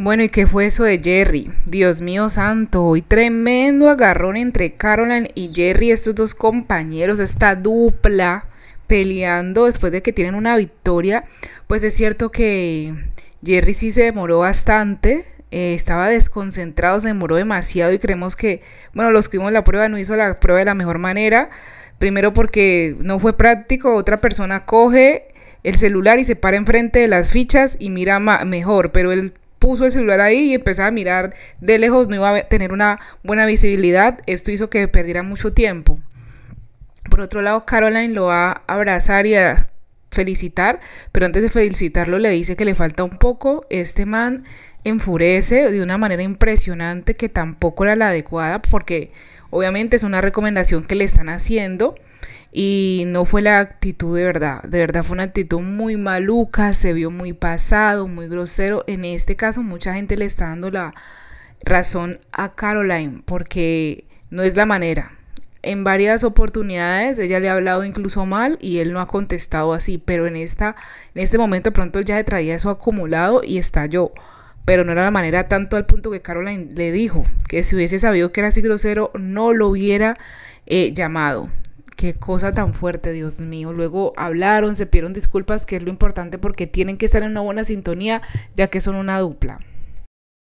Bueno, ¿y qué fue eso de Jerry? Dios mío santo, hoy tremendo agarrón entre Caroline y Jerry, estos dos compañeros, esta dupla peleando después de que tienen una victoria. Pues es cierto que Jerry sí se demoró bastante, eh, estaba desconcentrado, se demoró demasiado y creemos que, bueno, los que vimos la prueba no hizo la prueba de la mejor manera. Primero porque no fue práctico, otra persona coge el celular y se para enfrente de las fichas y mira mejor, pero el puso el celular ahí y empezaba a mirar de lejos, no iba a tener una buena visibilidad. Esto hizo que perdiera mucho tiempo. Por otro lado, Caroline lo va a abrazar y a felicitar, pero antes de felicitarlo le dice que le falta un poco. Este man enfurece de una manera impresionante que tampoco era la adecuada porque obviamente es una recomendación que le están haciendo y no fue la actitud de verdad, de verdad fue una actitud muy maluca, se vio muy pasado, muy grosero. En este caso mucha gente le está dando la razón a Caroline porque no es la manera. En varias oportunidades ella le ha hablado incluso mal y él no ha contestado así, pero en esta en este momento pronto ya le traía eso acumulado y estalló. Pero no era la manera tanto al punto que Caroline le dijo que si hubiese sabido que era así grosero no lo hubiera eh, llamado. Qué cosa tan fuerte, Dios mío. Luego hablaron, se pidieron disculpas, que es lo importante porque tienen que estar en una buena sintonía, ya que son una dupla.